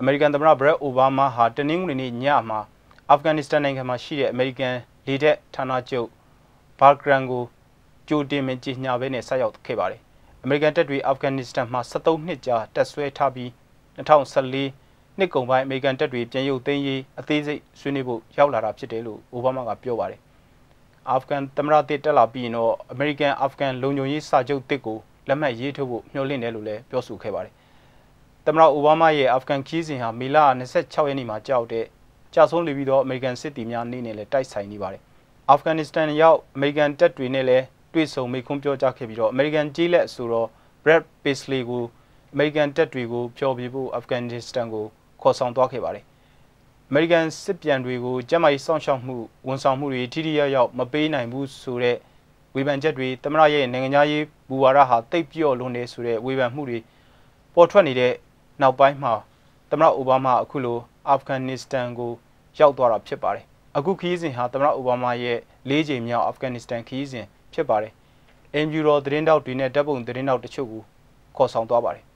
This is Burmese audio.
အမေရိကန်သမ္မတဘရက်အိုဘားမားဟာတနင်္ဂနွေနေ့ညမှာအာဖဂန်နစ္စတန်နိုင်ငံမှာရှိတဲ့အမေရိကန်လေတပ်ဌာနချုပ်ဘာဂရန်ကိုကြိုတင်မကြေညာဘဲနဲ့ဆက်ရောက်ခဲ့ပါတယ်။အမေရိကန်တပ်တွေအာဖဂန်နစ္စတန်မှာ73နှစ်ကြာတပ်ဆွဲထားပြီး2014နှစ်ကုန်ပိုင်းအမေရိကန်တပ်တွေပြန်ရုပ်သိမ်းရေးအသေးစိတ်ဆွေးနွေးဖို့ရောက်လာတာဖြစ်တယ်လို့အိုဘားမားကပြောပါတယ်။အာဖဂန်သမ္မတတစ်တက်လာပြီးရင်တော့အမေရိကန်အာဖဂန်လုံခြုံရေးစာချုပ်တစ်ကိုလက်မှတ်ရေးထိုးဖို့မျှော်လင့်တယ်လို့လည်းပြောဆိုခဲ့ပါတယ်။။သမ္မတအိုဘားမားရဲ့အာဖဂန်ခီးစဉ်ဟာမေလ26ရက်နေ့မှာကြောက်တဲ့ကြာဆုံးလေပြီးတော့အမေရိကန်စစ်သည်များအနေနဲ့လည်းတိုက်ဆိုင်နေပါတယ်။အာဖဂန်နစ္စတန်ရောက်အမေရိကန်တပ်တွေနဲ့လည်းတွေ့ဆုံမိခွန်းပြောကြားခဲ့ပြီးတော့အမေရိကန်ကြေးလက်ဆိုတော့ Brad Paisley ကိုအမေရိကန်တပ်တွေကိုဖျော်ဖြေဖို့အာဖဂန်နစ္စတန်ကိုခေါ်ဆောင်သွားခဲ့ပါတယ်။အမေရိကန်စစ်ပြန်တွေကိုကျမကြီးစောင့်ရှောက်မှုဝန်ဆောင်မှုတွေထိထိရောက်ရောက်မပေးနိုင်ဘူးဆိုတဲ့ဝေဖန်ချက်တွေသမရရဲ့နိုင်ငံသားရေးဘူဝါဒဟာတိတ်ပြော့လွန်နေဆိုတဲ့ဝေဖန်မှုတွေပေါ်ထွက်နေတဲ့နောက်ပိုင်းမှာသမ္မတအိုဘားမားအခုလိုအာဖဂန်နစ္စတန်ကိုရောက်သွားတာဖြစ်ပါတယ်အခုခရီးစဉ်ဟာသမ္မတအိုဘားမားရဲ့၄ချိန်မြောက်အာဖဂန်နစ္စတန်ခရီးစဉ်ဖြစ်ပါတယ်အင်ဂျူရောသတင်းတောက်တွေနဲ့တပ်ပုံသတင်းတောက်တချို့ကိုခေါ်ဆောင်သွားပါတယ်